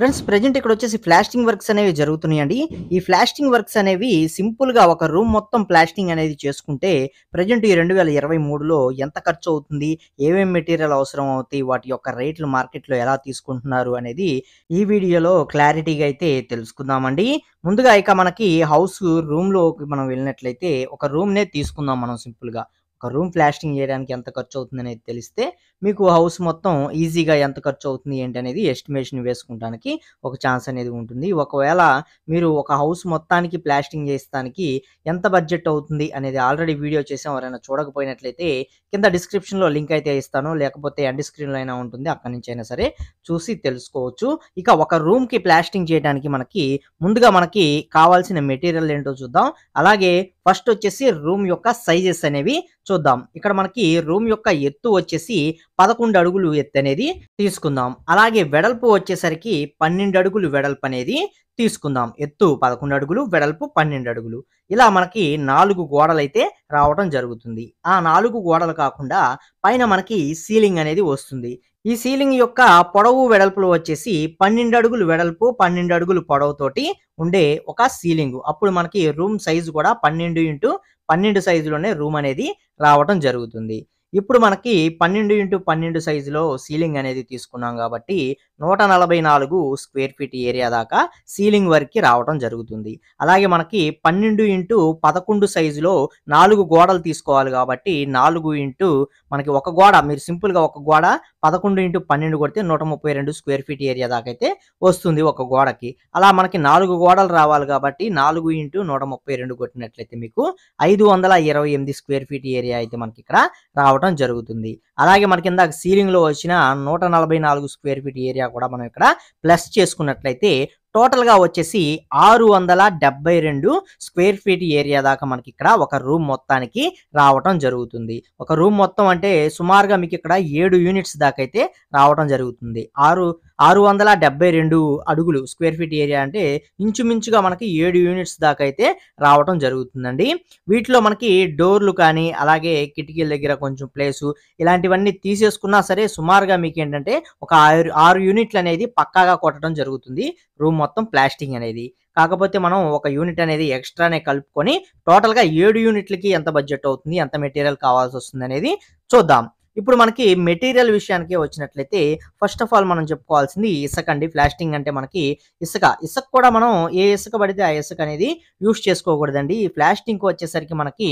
friends present ఇక్కడ వచ్చేసి plastering works అనేవి జరుగుతున్నాయండి ఈ ప్లాస్టింగ్ వర్క్స్ అనేవి సింపుల్గా ఒక రూమ్ మొత్తం ప్లాస్టింగ్ అనేది చేసుకుంటే ప్రజెంట్ ఈ రెండు వేల ఇరవై మూడులో ఎంత ఖర్చు అవుతుంది ఏమేమి మెటీరియల్ అవసరం అవుతాయి వాటి యొక్క రేట్లు మార్కెట్లో ఎలా తీసుకుంటున్నారు అనేది ఈ వీడియోలో క్లారిటీగా అయితే తెలుసుకుందామండి ముందుగా ఇక మనకి హౌస్ రూమ్లోకి మనం వెళ్ళినట్లయితే ఒక రూమ్నే తీసుకుందాం మనం సింపుల్గా ఒక రూమ్ ప్లాస్టింగ్ చేయడానికి ఎంత ఖర్చు అవుతుంది అనేది తెలిస్తే మీకు హౌస్ మొత్తం ఈజీగా ఎంత ఖర్చు అవుతుంది ఏంటి అనేది ఎస్టిమేషన్ వేసుకుంటానికి ఒక ఛాన్స్ అనేది ఉంటుంది ఒకవేళ మీరు ఒక హౌస్ మొత్తానికి ప్లాస్టింగ్ చేస్తానికి ఎంత బడ్జెట్ అవుతుంది అనేది ఆల్రెడీ వీడియో చేసాం ఎవరైనా చూడకపోయినట్లయితే కింద డిస్క్రిప్షన్లో లింక్ అయితే ఇస్తాను లేకపోతే ఎండ్ స్క్రీన్లో అయినా ఉంటుంది అక్కడి నుంచి అయినా సరే చూసి తెలుసుకోవచ్చు ఇక ఒక రూమ్కి ప్లాస్టింగ్ చేయడానికి మనకి ముందుగా మనకి కావాల్సిన మెటీరియల్ ఏంటో చూద్దాం అలాగే ఫస్ట్ వచ్చేసి రూమ్ యొక్క సైజెస్ అనేవి చూద్దాం ఇక్కడ మనకి రూమ్ యొక్క ఎత్తు వచ్చేసి పదకొండు అడుగులు ఎత్తు అనేది తీసుకుందాం అలాగే వెడల్పు వచ్చేసరికి పన్నెండు అడుగులు వెడల్పు అనేది తీసుకుందాం ఎత్తు పదకొండు అడుగులు వెడల్పు పన్నెండు అడుగులు ఇలా మనకి నాలుగు గోడలైతే రావడం జరుగుతుంది ఆ నాలుగు గోడలు కాకుండా పైన మనకి సీలింగ్ అనేది వస్తుంది ఈ సీలింగ్ యొక్క పొడవు వెడల్పులు వచ్చేసి పన్నెండు అడుగులు వెడల్పు పన్నెండు అడుగులు పొడవుతోటి ఉండే ఒక సీలింగ్ అప్పుడు మనకి రూమ్ సైజు కూడా పన్నెండు ఇంటూ పన్నెండు సైజులోనే రూమ్ అనేది రావడం జరుగుతుంది ఇప్పుడు మనకి పన్నెండు ఇంటూ పన్నెండు సైజులో సీలింగ్ అనేది తీసుకున్నాం కాబట్టి నూట నలభై నాలుగు స్క్వేర్ ఫీట్ ఏరియా దాకా సీలింగ్ వర్క్కి రావడం జరుగుతుంది అలాగే మనకి పన్నెండు ఇంటూ పదకొండు సైజులో నాలుగు గోడలు తీసుకోవాలి కాబట్టి నాలుగు ఇంటూ మనకి ఒక గోడ మీరు సింపుల్గా ఒక గోడ పదకొండు ఇంటూ పన్నెండు కొడితే నూట ముప్పై రెండు స్క్వేర్ ఫీట్ ఏరియా దాకా అయితే వస్తుంది ఒక గోడకి అలా మనకి నాలుగు గోడలు రావాలి కాబట్టి నాలుగు ఇంటూ నూట ముప్పై రెండు కొట్టినట్లయితే మీకు ఐదు వందల ఇరవై ఎనిమిది స్క్వేర్ ఫీట్ ఏరియా అయితే మనకి ఇక్కడ రావడం జరుగుతుంది అలాగే మనకి ఇందాక సీలింగ్లో వచ్చిన నూట నలభై నాలుగు స్క్వేర్ ఫీట్ ఏరియా కూడా మనం ఇక్కడ ప్లస్ చేసుకున్నట్లయితే టోటల్ గా వచ్చేసి ఆరు వందల డెబ్బై రెండు స్క్వేర్ ఫీట్ ఏరియా దాకా మనకి ఇక్కడ ఒక రూమ్ మొత్తానికి రావటం జరుగుతుంది ఒక రూమ్ మొత్తం అంటే సుమారుగా మీకు ఇక్కడ ఏడు యూనిట్స్ దాకా అయితే రావటం జరుగుతుంది ఆరు ఆరు వందల డెబ్బై రెండు అడుగులు స్క్వేర్ ఫీట్ ఏరియా అంటే ఇంచుమించుగా మనకి ఏడు యూనిట్స్ దాకా అయితే రావటం జరుగుతుందండి వీటిలో మనకి డోర్లు కానీ అలాగే కిటికీల దగ్గర కొంచెం ప్లేసు ఇలాంటివన్నీ తీసేసుకున్నా సరే సుమారుగా మీకు ఏంటంటే ఒక ఆరు ఆరు యూనిట్లు అనేది పక్కాగా కొట్టడం జరుగుతుంది రూమ్ మొత్తం ప్లాస్టింగ్ అనేది కాకపోతే మనం ఒక యూనిట్ అనేది ఎక్స్ట్రానే కలుపుకొని టోటల్గా ఏడు యూనిట్లకి ఎంత బడ్జెట్ అవుతుంది ఎంత మెటీరియల్ కావాల్సి వస్తుంది అనేది చూద్దాం ఇప్పుడు మనకి మెటీరియల్ విషయానికి వచ్చినట్లయితే ఫస్ట్ ఆఫ్ ఆల్ మనం చెప్పుకోవాల్సింది ఇసుక అండి ఫ్లాస్టింగ్ అంటే మనకి ఇసుక ఇసుక కూడా మనం ఏ ఇసుక పడితే ఆ ఇసుక అనేది యూస్ చేసుకోకూడదండి ఈ ఫ్లాస్టింగ్ వచ్చేసరికి మనకి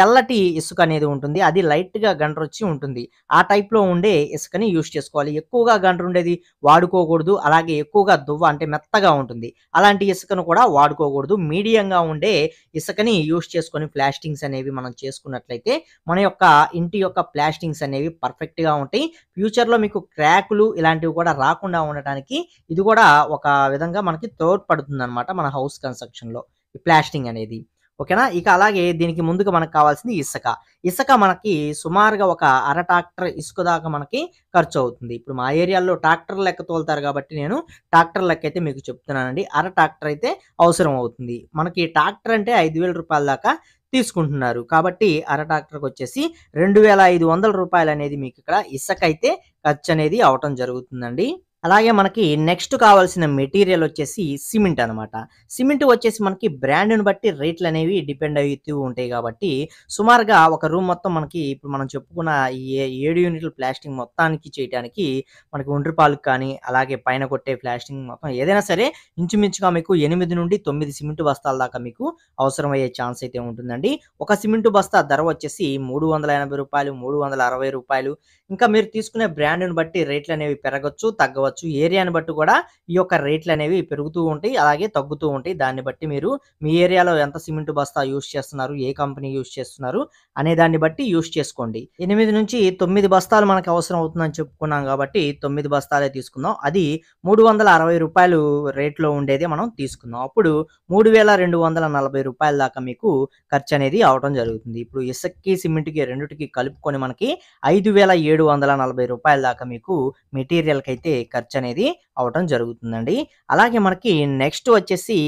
తెల్లటి ఇసుక అనేది ఉంటుంది అది లైట్గా గండ్రొచ్చి ఉంటుంది ఆ టైప్లో ఉండే ఇసుకని యూస్ చేసుకోవాలి ఎక్కువగా గండ్ర ఉండేది వాడుకోకూడదు అలాగే ఎక్కువగా దువ్వ అంటే మెత్తగా ఉంటుంది అలాంటి ఇసుకను కూడా వాడుకోకూడదు మీడియంగా ఉండే ఇసుకని యూస్ చేసుకొని ప్లాస్టింగ్స్ అనేవి మనం చేసుకున్నట్లయితే మన యొక్క ఇంటి యొక్క ప్లాస్టింగ్స్ అనేవి పర్ఫెక్ట్గా ఉంటాయి ఫ్యూచర్లో మీకు క్రాకులు ఇలాంటివి కూడా రాకుండా ఉండటానికి ఇది కూడా ఒక విధంగా మనకి తోడ్పడుతుంది మన హౌస్ కన్స్ట్రక్షన్లో ప్లాస్టింగ్ అనేది ఓకేనా ఇక అలాగే దీనికి ముందుగా మనకు కావాల్సింది ఇసుక ఇసుక మనకి సుమారుగా ఒక అర ట్రాక్టర్ ఇసుక దాకా మనకి ఖర్చు అవుతుంది ఇప్పుడు మా ఏరియాలో ట్రాక్టర్ లెక్క తోలుతారు కాబట్టి నేను ట్రాక్టర్ లెక్క అయితే మీకు చెప్తున్నానండి అర ట్రాక్టర్ అయితే అవసరం అవుతుంది మనకి ట్రాక్టర్ అంటే ఐదు వేల రూపాయల దాకా తీసుకుంటున్నారు కాబట్టి అర ట్రాక్టర్కి వచ్చేసి రెండు వేల ఐదు వందల రూపాయలు అనేది మీకు ఇక్కడ ఇసుక అయితే ఖర్చు అనేది అవటం జరుగుతుందండి అలాగే మనకి నెక్స్ట్ కావాల్సిన మెటీరియల్ వచ్చేసి సిమెంట్ అనమాట సిమెంట్ వచ్చేసి మనకి బ్రాండ్ను బట్టి రేట్లు అనేవి డిపెండ్ అవుతూ ఉంటాయి కాబట్టి సుమారుగా ఒక రూమ్ మొత్తం మనకి ఇప్పుడు మనం చెప్పుకున్న ఈ ఏడు యూనిట్ల ప్లాస్టింగ్ మొత్తానికి చేయడానికి మనకి ఒండ్రిపాలకు కానీ అలాగే పైన కొట్టే ప్లాస్టింగ్ మొత్తం ఏదైనా సరే ఇంచుమించుగా మీకు ఎనిమిది నుండి తొమ్మిది సిమెంట్ బస్తాల దాకా మీకు అవసరమయ్యే ఛాన్స్ అయితే ఉంటుందండి ఒక సిమెంట్ బస్తా ధర వచ్చేసి మూడు వందల ఎనభై రూపాయలు మూడు వందల అరవై రూపాయలు ఇంకా మీరు తీసుకునే బ్రాండ్ను బట్టి రేట్లు అనేవి పెరగచ్చు తగ్గవచ్చు కావచ్చు ఏరియాని బట్టి కూడా ఈ యొక్క రేట్లు అనేవి పెరుగుతూ ఉంటాయి అలాగే తగ్గుతూ ఉంటాయి దాన్ని బట్టి మీరు మీ ఏరియాలో ఎంత సిమెంట్ బస్తా యూస్ చేస్తున్నారు ఏ కంపెనీ యూస్ చేస్తున్నారు అనే దాన్ని బట్టి యూస్ చేసుకోండి ఎనిమిది నుంచి తొమ్మిది బస్తాలు మనకు అవసరం అవుతుందని చెప్పుకున్నాం కాబట్టి తొమ్మిది బస్తాలే తీసుకుందాం అది మూడు వందల అరవై రూపాయలు రేట్లో ఉండేది మనం తీసుకుందాం అప్పుడు మూడు వేల రెండు వందల నలభై రూపాయల దాకా మీకు ఖర్చు అనేది అవడం జరుగుతుంది ఇప్పుడు ఇసక్కి సిమెంట్కి రెండుకి కలుపుకొని మనకి ఐదు వేల ఏడు వందల నలభై రూపాయల దాకా మీకు మెటీరియల్కి అయితే ఖర్చు అనేది అవటం జరుగుతుందండి అలాగే మనకి నెక్స్ట్ వచ్చేసి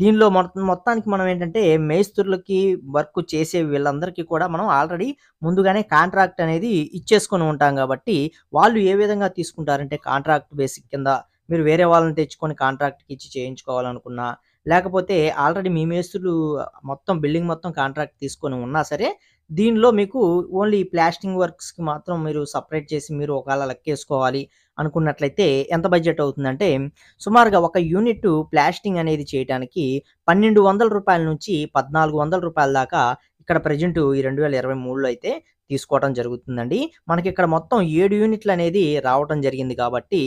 దీనిలో మొత్తానికి మనం ఏంటంటే మేస్తులకి వర్క్ చేసే వీళ్ళందరికీ కూడా మనం ఆల్రెడీ ముందుగానే కాంట్రాక్ట్ అనేది ఇచ్చేసుకొని ఉంటాం కాబట్టి వాళ్ళు ఏ విధంగా తీసుకుంటారంటే కాంట్రాక్ట్ బేసిక్ కింద మీరు వేరే వాళ్ళని తెచ్చుకొని కాంట్రాక్ట్కి ఇచ్చి చేయించుకోవాలనుకున్నా లేకపోతే ఆల్రెడీ మీ మేస్తులు మొత్తం బిల్డింగ్ మొత్తం కాంట్రాక్ట్ తీసుకొని ఉన్నా సరే దీనిలో మీకు ఓన్లీ ప్లాస్టింగ్ వర్క్స్కి మాత్రం మీరు సపరేట్ చేసి మీరు ఒకవేళ లెక్కేసుకోవాలి అనుకున్నట్లయితే ఎంత బడ్జెట్ అవుతుందంటే సుమారుగా ఒక యూనిట్ ప్లాస్టింగ్ అనేది చేయడానికి పన్నెండు వందల రూపాయల నుంచి పద్నాలుగు వందల రూపాయల దాకా ఇక్కడ ప్రజెంట్ ఈ రెండు వేల ఇరవై మూడులో అయితే తీసుకోవడం జరుగుతుందండి మనకి ఇక్కడ మొత్తం ఏడు యూనిట్లు అనేది రావడం జరిగింది కాబట్టి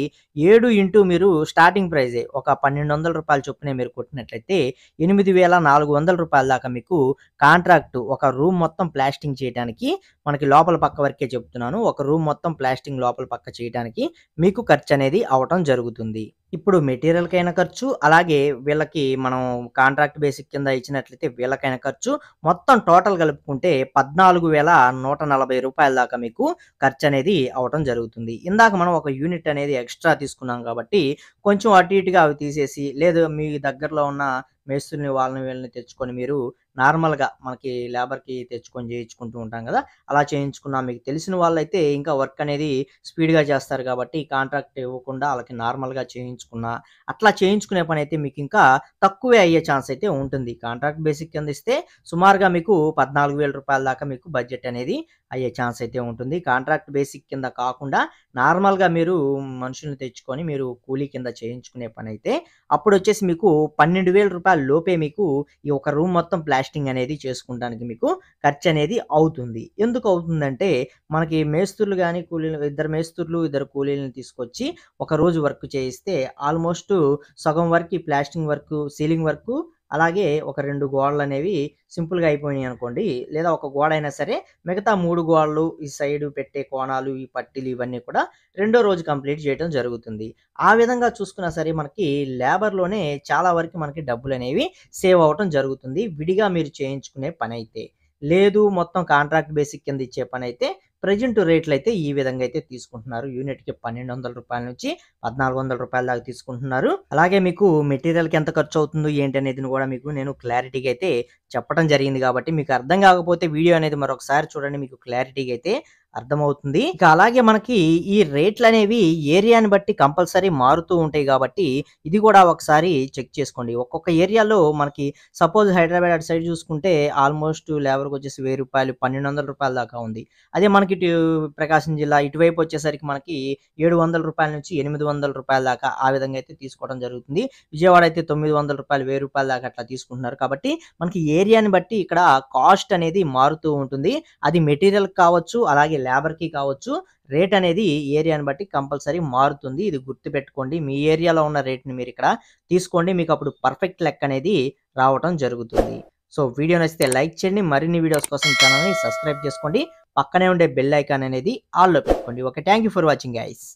ఏడు ఇంటూ మీరు స్టార్టింగ్ ప్రైజే ఒక పన్నెండు వందల రూపాయల చొప్పునే మీరు కొట్టినట్లయితే ఎనిమిది వేల నాలుగు వందల రూపాయల దాకా మీకు కాంట్రాక్ట్ ఒక రూమ్ మొత్తం ప్లాస్టింగ్ చేయడానికి మనకి లోపల పక్క వరకే చెప్తున్నాను ఒక రూమ్ మొత్తం ప్లాస్టింగ్ లోపల పక్క చేయడానికి మీకు ఖర్చు అనేది అవటం జరుగుతుంది ఇప్పుడు మెటీరియల్కైనా ఖర్చు అలాగే వీళ్ళకి మనం కాంట్రాక్ట్ బేసిక్ కింద ఇచ్చినట్లయితే వీళ్ళకైనా ఖర్చు మొత్తం టోటల్ కలుపుకుంటే పద్నాలుగు వేల నూట నలభై రూపాయల దాకా మీకు ఖర్చు అనేది అవటం జరుగుతుంది ఇందాక మనం ఒక యూనిట్ అనేది ఎక్స్ట్రా తీసుకున్నాం కాబట్టి కొంచెం అటు ఇటుగా అవి తీసేసి లేదు మీ దగ్గరలో ఉన్న మేస్తుల్ని వాళ్ళని వీళ్ళని తెచ్చుకొని మీరు నార్మల్గా మనకి లేబర్కి తెచ్చుకొని చేయించుకుంటూ ఉంటాం కదా అలా చేయించుకున్నా మీకు తెలిసిన వాళ్ళైతే ఇంకా వర్క్ అనేది స్పీడ్గా చేస్తారు కాబట్టి కాంట్రాక్ట్ ఇవ్వకుండా వాళ్ళకి నార్మల్గా చేయించుకున్నా అట్లా చేయించుకునే పని అయితే మీకు ఇంకా తక్కువే అయ్యే ఛాన్స్ అయితే ఉంటుంది కాంట్రాక్ట్ బేసిక్ కింద ఇస్తే సుమారుగా మీకు పద్నాలుగు వేల రూపాయల దాకా మీకు బడ్జెట్ అనేది అయ్యే ఛాన్స్ అయితే ఉంటుంది కాంట్రాక్ట్ బేసిక్ కింద కాకుండా నార్మల్గా మీరు మనుషుల్ని తెచ్చుకొని మీరు కూలీ కింద చేయించుకునే పని అయితే అప్పుడు వచ్చేసి మీకు పన్నెండు వేల రూపాయల లోపే మీకు ఈ ఒక రూమ్ మొత్తం ప్లాన్ ప్లాస్టింగ్ అనేది చేసుకోవడానికి మీకు ఖర్చు అనేది అవుతుంది ఎందుకు అవుతుందంటే మనకి మేస్తులు కానీ కూలీలు ఇద్దరు మేస్తులు ఇద్దరు కూలీలను తీసుకొచ్చి ఒక రోజు వర్క్ చేయిస్తే ఆల్మోస్ట్ సగం వర్క్ ఈ ప్లాస్టింగ్ వర్క్ సీలింగ్ వర్క్ అలాగే ఒక రెండు గోడలు అనేవి సింపుల్గా అయిపోయినాయి అనుకోండి లేదా ఒక గోడ అయినా సరే మిగతా మూడు గోడలు ఈ సైడు పెట్టే కోణాలు ఈ పట్టీలు ఇవన్నీ కూడా రెండో రోజు కంప్లీట్ చేయడం జరుగుతుంది ఆ విధంగా చూసుకున్నా సరే మనకి లేబర్లోనే చాలా వరకు మనకి డబ్బులు అనేవి సేవ్ అవ్వటం జరుగుతుంది విడిగా మీరు చేయించుకునే పని అయితే లేదు మొత్తం కాంట్రాక్ట్ బేసిక్ కింద ఇచ్చే పని అయితే ప్రజెంట్ రేట్లు అయితే ఈ విధంగా అయితే తీసుకుంటున్నారు యూనిట్కి పన్నెండు వందల రూపాయల నుంచి పద్నాలుగు వందల రూపాయల దాకా తీసుకుంటున్నారు అలాగే మీకు మెటీరియల్కి ఎంత ఖర్చు అవుతుందో ఏంటి అనేది కూడా మీకు నేను క్లారిటీగా అయితే చెప్పడం జరిగింది కాబట్టి మీకు అర్థం కాకపోతే వీడియో అనేది మరొకసారి చూడండి మీకు క్లారిటీగా అయితే అర్థమవుతుంది ఇక అలాగే మనకి ఈ రేట్లు అనేవి ఏరియాని బట్టి కంపల్సరీ మారుతూ ఉంటాయి కాబట్టి ఇది కూడా ఒకసారి చెక్ చేసుకోండి ఒక్కొక్క ఏరియాలో మనకి సపోజ్ హైదరాబాద్ అటు సైడ్ చూసుకుంటే ఆల్మోస్ట్ లేబర్కి వచ్చేసి వెయ్యి రూపాయలు పన్నెండు రూపాయల దాకా ఉంది అదే మనకి ప్రకాశం జిల్లా ఇటువైపు వచ్చేసరికి మనకి ఏడు వందల రూపాయల నుంచి ఎనిమిది వందల రూపాయల దాకా ఆ విధంగా అయితే తీసుకోవడం జరుగుతుంది విజయవాడ అయితే తొమ్మిది వందల రూపాయలు వెయ్యి రూపాయల దాకా అట్లా తీసుకుంటున్నారు కాబట్టి మనకి ఏరియాని బట్టి ఇక్కడ కాస్ట్ అనేది మారుతూ ఉంటుంది అది మెటీరియల్ కావచ్చు అలాగే లేబర్కి కావచ్చు రేట్ అనేది ఏరియాని బట్టి కంపల్సరీ మారుతుంది ఇది గుర్తుపెట్టుకోండి మీ ఏరియాలో ఉన్న రేట్ని మీరు ఇక్కడ తీసుకోండి మీకు అప్పుడు పర్ఫెక్ట్ లెక్క అనేది రావటం జరుగుతుంది సో వీడియో నచ్చితే లైక్ చేయండి మరిన్ని వీడియోస్ కోసం ఛానల్ని సబ్స్క్రైబ్ చేసుకోండి పక్కనే ఉండే బెల్ ఐకాన్ అనేది ఆల్లో పెట్టుకోండి okay thank for watching guys